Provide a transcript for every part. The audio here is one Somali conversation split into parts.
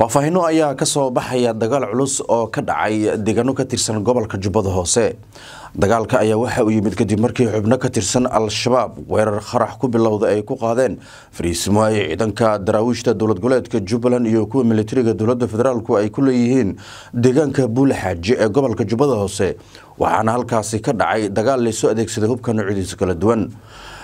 faahfaahino ayaa kasoo baxaya dagaal culus oo ka dhacay deegaano ka tirsan gobolka jubbada hoose dagaalka ayaa waxa uu yimid kadib markii xubno ka tirsan al-shabaab weerar qarax ku bilowda ay ku qaadeen fariisimo fariisimaay ciidanka daraawiishta dowlad goleedka jubbaland iyo kuwa militariga dowladda federaalku ay ku leeyihiin deegaanka buulaxaaji ee gobolka jubbada hoose waxaana halkaasi ka dhacay dagaal laysoo adeegsaday hubkana cudiisa kala duwan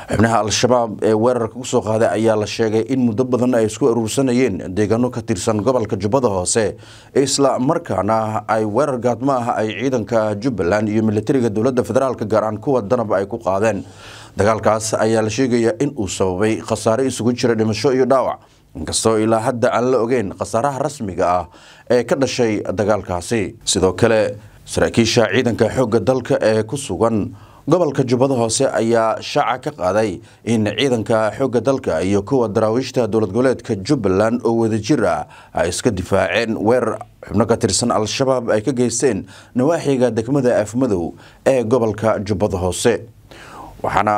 xubnaha al-shabaab ee weerarka kusoo qaaday ayaa la sheegay in muddo badan ay isku aruursanayeen deegaano ka tirsan gobolka jubbada hoose isla markaana ay weerar gaadmo ah ay ciidanka jubbaland iyo milatariga dowladda federaalka gaaraan kuwa danab ay ku qaadeen dagaalkaas ayaa la sheegayaa in uu sababay khasaare isugu jira dhimasho iyo dhaawac inkastoo ilaa hadda aan la ogeyn khasaaraha rasmiga ah ee ka dhashay dagaalkaasi sidoo kale saraakiisha ciidanka xoogga dalka ee ku sugan gobolka jubbada hoose ayaa shaaca ka qaaday in ciidanka xoogga dalka iyo kuwa daraawiishta dowlad goboleedka jubbaland oo wadajir ah ay iska difaaceen weerar xubno ka tirsan al-shabaab ay ka geysteen nawaaxiga degmada afmadow ee gobolka jubbada hoose waxaana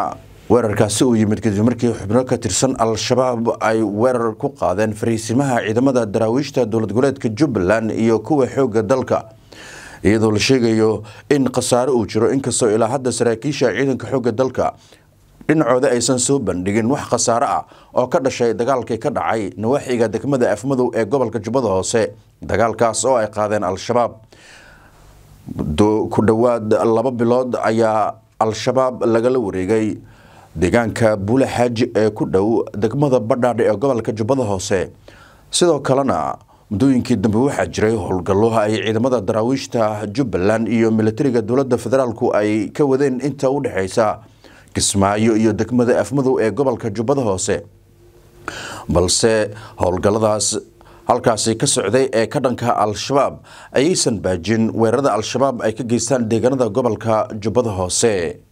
weerarkaasi uu yimid kadib markii xubno ka tirsan al-shabaab ay weerar ku qaadeen fariisimaha ciidamada daraawiishta dowlad goboleedka jubbaland iyo kuwa xoogga dalka iyadoo la sheegayo in khasaare uu jiro inkastoo ilaa hadda saraakiisha ciidanka xoogga dalka dhinacooda aysan soo bandhigin wax khasaare ah oo ka dhashay dagaalkii ka dhacay nawaaxiga degmada afmadow ee gobolka jubbada hoose dagaalkaas oo ay qaadeen al-shabaab ku dhowaad laba bilood ayaa al-shabaab lagala wareegay deegaanka buule xaaji ee ku dhow degmada badhaadhe ee gobolka jubbada hoose sidoo kalena muddooyinkii dambe waxaa jiray howlgallo ay ciidamada daraawiishta jubbaland iyo milatariga dowladda federaalku ay ka wadeen inta u dhexaysa kismaayo iyo degmada afmadow ee gobolka jubbada hoose balse howlgalladaas halkaasi ka socday ee ka dhanka al-shabaab ayaysan baajin weerarada al-shabaab ay ka geystaan deegaanada gobolka jubbada hoose